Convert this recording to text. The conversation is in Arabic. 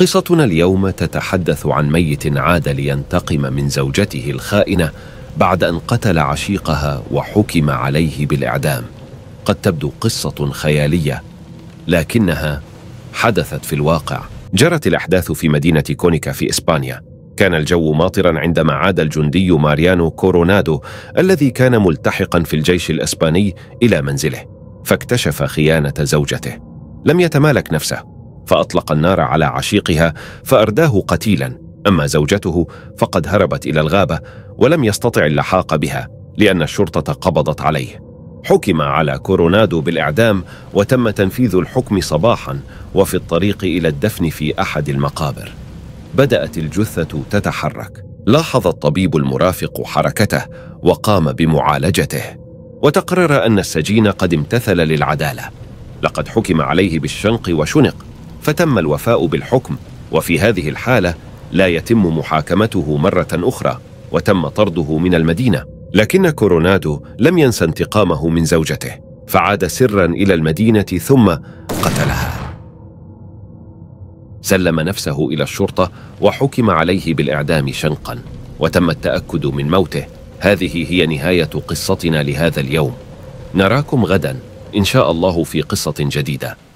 قصتنا اليوم تتحدث عن ميت عاد لينتقم من زوجته الخائنه بعد ان قتل عشيقها وحكم عليه بالاعدام قد تبدو قصه خياليه لكنها حدثت في الواقع جرت الاحداث في مدينه كونيكا في اسبانيا كان الجو ماطرا عندما عاد الجندي ماريانو كورونادو الذي كان ملتحقا في الجيش الاسباني الى منزله فاكتشف خيانه زوجته لم يتمالك نفسه فأطلق النار على عشيقها فأرداه قتيلا أما زوجته فقد هربت إلى الغابة ولم يستطع اللحاق بها لأن الشرطة قبضت عليه حكم على كورونادو بالإعدام وتم تنفيذ الحكم صباحا وفي الطريق إلى الدفن في أحد المقابر بدأت الجثة تتحرك لاحظ الطبيب المرافق حركته وقام بمعالجته وتقرر أن السجين قد امتثل للعدالة لقد حكم عليه بالشنق وشنق فتم الوفاء بالحكم وفي هذه الحالة لا يتم محاكمته مرة أخرى وتم طرده من المدينة لكن كورونادو لم ينسى انتقامه من زوجته فعاد سرا إلى المدينة ثم قتلها سلم نفسه إلى الشرطة وحكم عليه بالإعدام شنقا وتم التأكد من موته هذه هي نهاية قصتنا لهذا اليوم نراكم غدا إن شاء الله في قصة جديدة